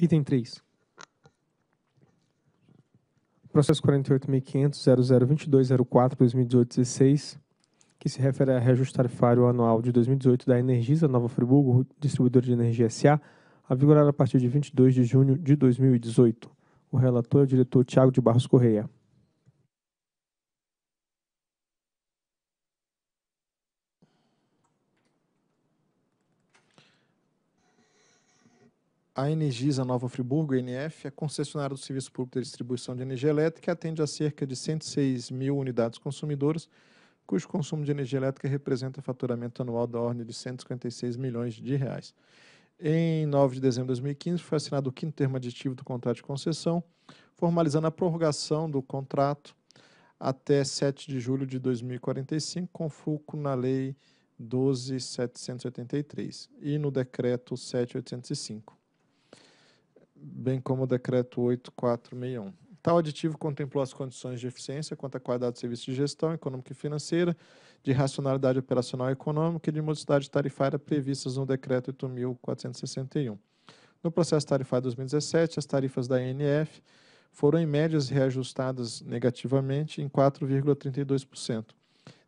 Item 3. Processo 48.500.0022.04.2018.16, que se refere a reajuste tarifário anual de 2018 da Energisa Nova Friburgo, distribuidor de energia S.A., a vigorar a partir de 22 de junho de 2018. O relator é o diretor Tiago de Barros Correia. A Energisa Nova Friburgo, NF, é concessionária do Serviço Público de Distribuição de Energia Elétrica e atende a cerca de 106 mil unidades consumidoras, cujo consumo de energia elétrica representa faturamento anual da ordem de 156 milhões de reais. Em 9 de dezembro de 2015, foi assinado o quinto termo aditivo do contrato de concessão, formalizando a prorrogação do contrato até 7 de julho de 2045, com fulcro na Lei 12.783 e no Decreto 7.805 bem como o decreto 8461. Tal aditivo contemplou as condições de eficiência quanto à qualidade do serviço de gestão econômica e financeira, de racionalidade operacional e econômica e de modicidade tarifária previstas no decreto 8461. No processo tarifário 2017, as tarifas da INF foram em médias reajustadas negativamente em 4,32%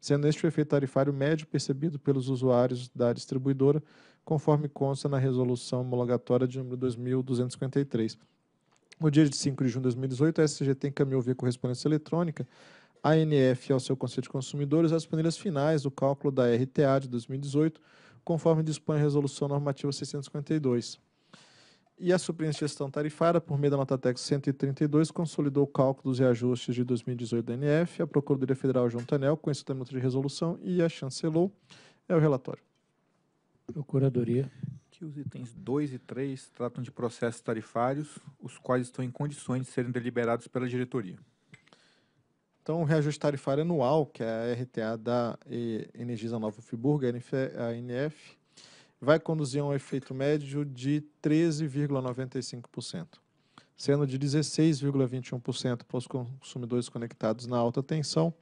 sendo este o efeito tarifário médio percebido pelos usuários da distribuidora, conforme consta na resolução homologatória de número 2253. No dia de 5 de junho de 2018, a SGT encaminhou via correspondência eletrônica a ANF ao seu Conselho de Consumidores as planilhas finais do cálculo da RTA de 2018, conforme dispõe a Resolução Normativa 652 e a superingestão tarifária por meio da Nota TEC 132 consolidou o cálculo dos reajustes de 2018 da NF, a Procuradoria Federal junto à ANEL conheceu o de resolução e a chancelou. É o relatório. Procuradoria. Que os itens 2 e 3 tratam de processos tarifários, os quais estão em condições de serem deliberados pela diretoria. Então, o reajuste tarifário anual, que é a RTA da Energisa Nova Friburgo, a NF, vai conduzir a um efeito médio de 13,95%, sendo de 16,21% para os consumidores conectados na alta tensão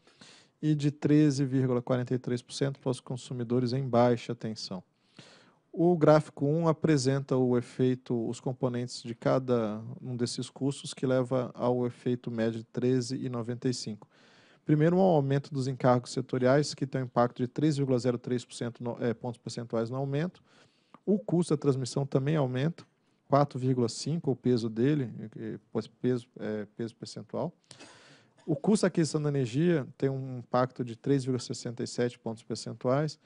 e de 13,43% para os consumidores em baixa tensão. O gráfico 1 apresenta o efeito, os componentes de cada um desses custos que leva ao efeito médio 13,95. Primeiro, um aumento dos encargos setoriais, que tem um impacto de 3,03% é, eh, pontos percentuais no aumento. O custo da transmissão também aumenta, 4,5% o peso dele, peso, é, peso percentual. O custo da aquisição da energia tem um impacto de 3,67 pontos percentuais.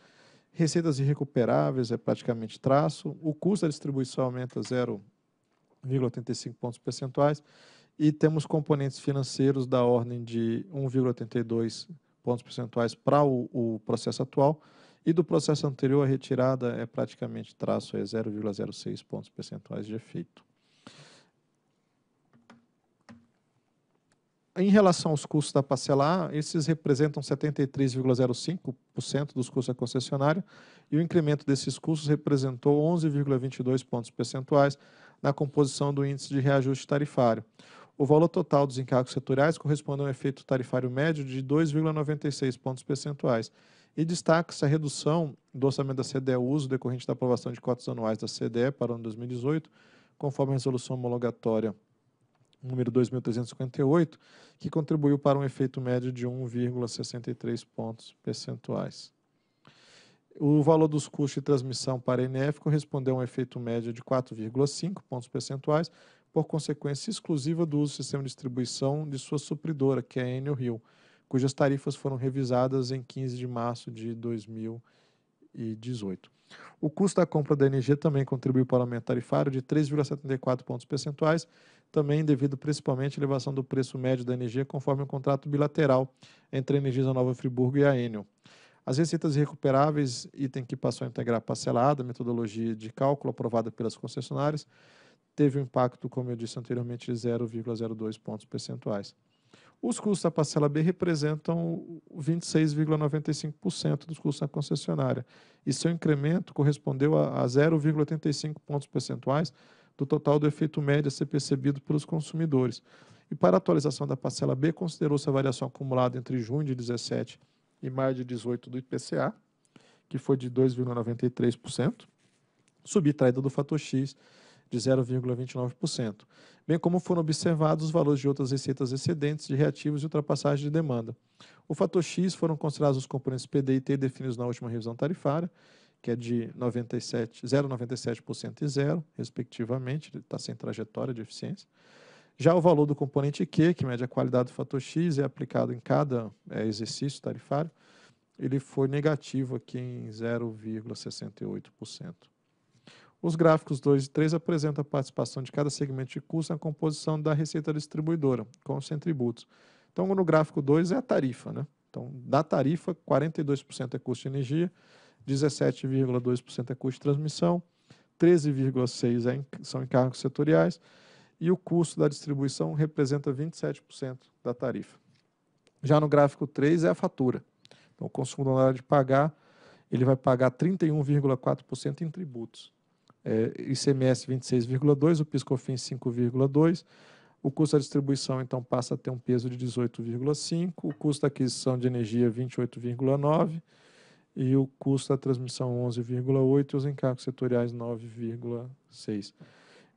Receitas irrecuperáveis é praticamente traço. O custo da distribuição aumenta 0,85 pontos percentuais e temos componentes financeiros da ordem de 1,82 pontos percentuais para o, o, processo atual, e do processo anterior a retirada é praticamente traço, é 0,06 pontos percentuais de efeito. Em relação aos custos da parcela A, esses representam 73,05% dos custos da concessionária e o incremento desses custos representou 11,22 pontos percentuais na composição do índice de reajuste tarifário. O valor total dos encargos setoriais corresponde a um efeito tarifário médio de 2,96 pontos percentuais. E destaca-se a redução do orçamento da CDE uso decorrente da aprovação de cotas anuais da CDE para o ano 2018, conforme a resolução homologatória número 2358, que contribuiu para um efeito médio de 1,63 pontos percentuais. O valor dos custos de transmissão para a NF correspondeu a um efeito médio de 4,5 pontos percentuais, por consequência exclusiva do uso do sistema de distribuição de sua supridora, que é a Enel Rio, cujas tarifas foram revisadas em 15 de março de 2018. O custo da compra da energia também contribuiu para o aumento tarifário de 3,74 pontos percentuais, também devido principalmente à elevação do preço médio da energia conforme o um contrato bilateral entre a Energisa Nova Friburgo e a Enel. As receitas recuperáveis, item que passou a integrar parcelada, metodologia de cálculo aprovada pelas concessionárias, teve um impacto, como eu disse anteriormente, de 0,02 pontos percentuais. Os custos da parcela B representam 26,95% dos custos da concessionária, e seu incremento correspondeu a, a 0,85 pontos percentuais do total do efeito médio a ser percebido pelos consumidores. E para a atualização da parcela B, considerou-se a variação acumulada entre junho de 17 e maio de 18 do IPCA, que foi de 2,93%, subtraída do fator X, de 0,29%, bem como foram observados os valores de outras receitas excedentes de reativos e ultrapassagem de demanda. O fator X foram considerados os componentes PD e T definidos na última revisão tarifária, que é de 0,97% e 0, respectivamente, está sem trajetória de eficiência. Já o valor do componente Q, que mede a qualidade do fator X, é aplicado em cada é, exercício tarifário, ele foi negativo aqui em 0,68%. Os gráficos 2 e 3 apresentam a participação de cada segmento de custo na composição da receita distribuidora, com os tributos. Então, no gráfico 2 é a tarifa. Né? Então, da tarifa, 42% é custo de energia, 17,2% é custo de transmissão, 13,6% é, são encargos setoriais e o custo da distribuição representa 27% da tarifa. Já no gráfico 3 é a fatura. Então, o consumidor, na hora de pagar, ele vai pagar 31,4% em tributos é, ICMS 26,2%, o PiscoFins 5,2%. O custo da distribuição, então, passa a ter um peso de 18,5%, o custo da aquisição de energia 28,9% e o custo da transmissão 11,8% e os encargos setoriais 9,6%.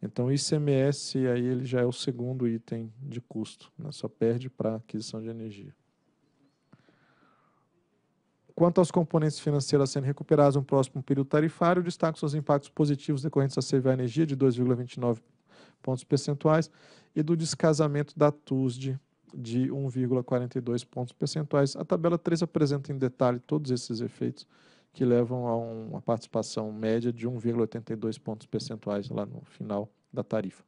Então, ICMS aí ele já é o segundo item de custo, né? só perde para aquisição de energia. Quanto aos componentes financeiros sendo recuperados no próximo período tarifário, destaco os impactos positivos decorrentes da CVA Energia de 2,29 pontos percentuais e do descasamento da TUSD de 1,42 pontos percentuais. A tabela 3 apresenta em detalhe todos esses efeitos que levam a uma participação média de 1,82 pontos percentuais lá no final da tarifa.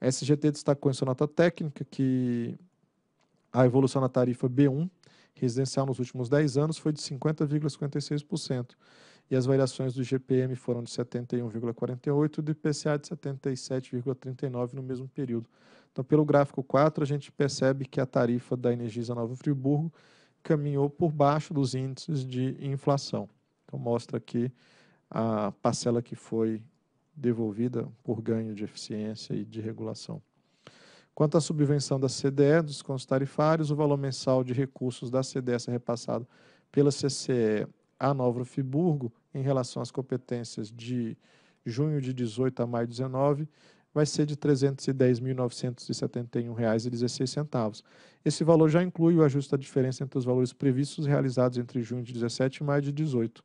A SGT destacou em sua nota técnica que a evolução na tarifa B1 residencial nos últimos 10 anos foi de 50,56%, e as variações do GPM foram de 71,48% e do IPCA de 77,39% no mesmo período. Então, pelo gráfico 4, a gente percebe que a tarifa da Energisa Nova Friburgo caminhou por baixo dos índices de inflação. Então, mostra aqui a parcela que foi devolvida por ganho de eficiência e de regulação. Quanto à subvenção da CDE, dos descontos tarifários, o valor mensal de recursos da CDE é repassado pela CCE à Nova Friburgo em relação às competências de junho de 18 a maio de 19 vai ser de R$ 310.971,16. Esse valor já inclui o ajuste da diferença entre os valores previstos realizados entre junho de 17 e maio de 18.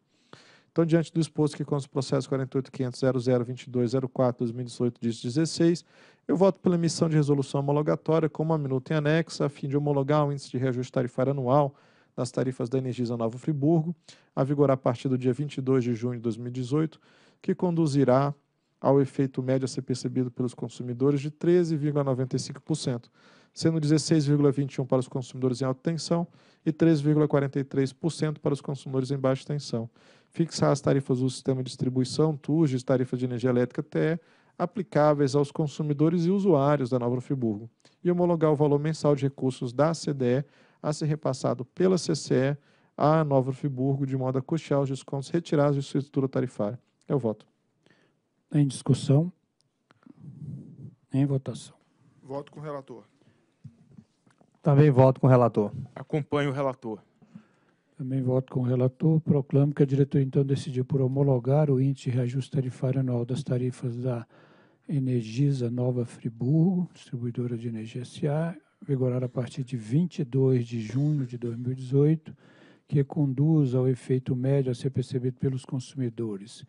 Então, diante do exposto que consta o processo 48.500.0022.04.2018-16, eu voto pela emissão de resolução homologatória como a minuta em anexo, a fim de homologar o índice de reajuste tarifário anual das tarifas da Energisa Nova Friburgo, a vigorar a partir do dia 22 de junho de 2018, que conduzirá ao efeito médio a ser percebido pelos consumidores de 13,95% sendo 16,21% para os consumidores em alta tensão e 3,43% para os consumidores em baixa tensão. Fixar as tarifas do sistema de distribuição, TURGES, tarifa de energia elétrica TE, aplicáveis aos consumidores e usuários da Nova Friburgo, e homologar o valor mensal de recursos da CDE a ser repassado pela CCE à Nova Friburgo, de modo a custear os descontos retirados de sua estrutura tarifária. É o voto. Em discussão? Em votação. Voto com o relator. Também voto com o relator. Acompanho o relator. Também voto com o relator. Proclamo que a diretoria, então, decidiu por homologar o índice de reajuste tarifário anual das tarifas da Energisa Nova Friburgo, distribuidora de energia SA, vigorar a partir de 22 de junho de 2018, que conduz ao efeito médio a ser percebido pelos consumidores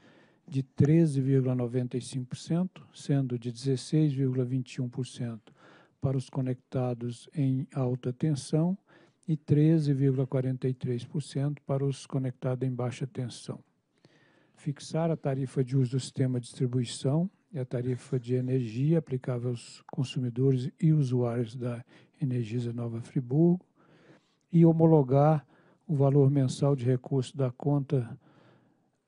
de 13,95%, sendo de 16,21% para os conectados em alta tensão e 13,43% para os conectados em baixa tensão. Fixar a tarifa de uso do sistema de distribuição e a tarifa de energia aplicável aos consumidores e usuários da Energisa Nova Friburgo e homologar o valor mensal de recurso da conta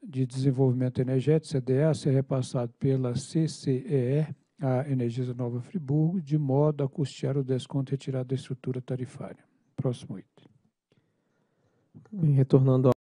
de desenvolvimento energético, CDS a ser repassado pela CCEE a Energisa Nova Friburgo, de modo a custear o desconto retirado da estrutura tarifária. Próximo item. Retornando ao